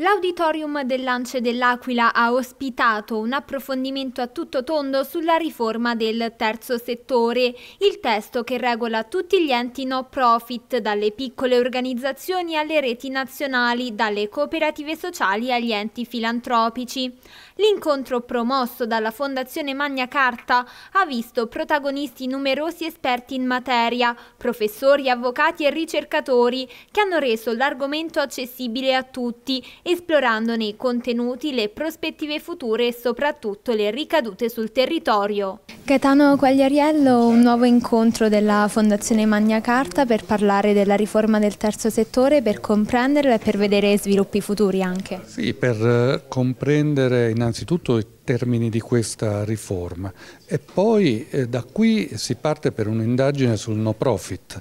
L'auditorium del Lance dell'Aquila ha ospitato un approfondimento a tutto tondo sulla riforma del terzo settore, il testo che regola tutti gli enti no profit, dalle piccole organizzazioni alle reti nazionali, dalle cooperative sociali agli enti filantropici. L'incontro promosso dalla Fondazione Magna Carta ha visto protagonisti numerosi esperti in materia, professori, avvocati e ricercatori, che hanno reso l'argomento accessibile a tutti esplorandone i contenuti, le prospettive future e soprattutto le ricadute sul territorio. Gaetano Quagliariello, un nuovo incontro della Fondazione Magna Carta per parlare della riforma del terzo settore, per comprenderla e per vedere sviluppi futuri anche. Sì, per eh, comprendere innanzitutto i termini di questa riforma e poi eh, da qui si parte per un'indagine sul no profit.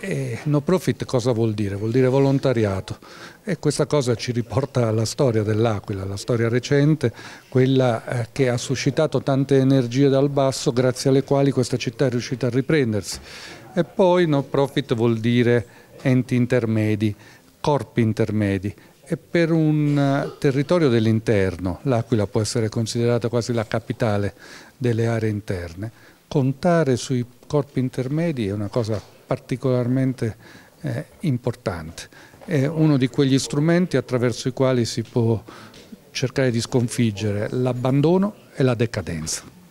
Eh, no profit cosa vuol dire? Vuol dire volontariato e questa cosa ci riporta alla storia dell'Aquila, la storia recente, quella eh, che ha suscitato tante energie dalla dal basso grazie alle quali questa città è riuscita a riprendersi. E poi no profit vuol dire enti intermedi, corpi intermedi e per un eh, territorio dell'interno, l'Aquila può essere considerata quasi la capitale delle aree interne, contare sui corpi intermedi è una cosa particolarmente eh, importante, è uno di quegli strumenti attraverso i quali si può cercare di sconfiggere l'abbandono e la decadenza.